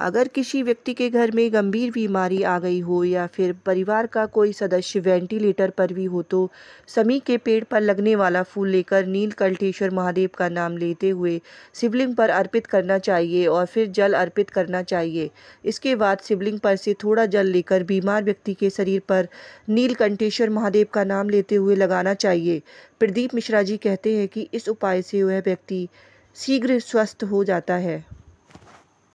अगर किसी व्यक्ति के घर में गंभीर बीमारी आ गई हो या फिर परिवार का कोई सदस्य वेंटिलेटर पर भी हो तो समी के पेड़ पर लगने वाला फूल लेकर नीलकंठेश्वर महादेव का नाम लेते हुए शिवलिंग पर अर्पित करना चाहिए और फिर जल अर्पित करना चाहिए इसके बाद शिवलिंग पर से थोड़ा जल लेकर बीमार व्यक्ति के शरीर पर नीलकंठेश्वर महादेव का नाम लेते हुए लगाना चाहिए प्रदीप मिश्रा जी कहते हैं कि इस उपाय से वह व्यक्ति शीघ्र स्वस्थ हो जाता है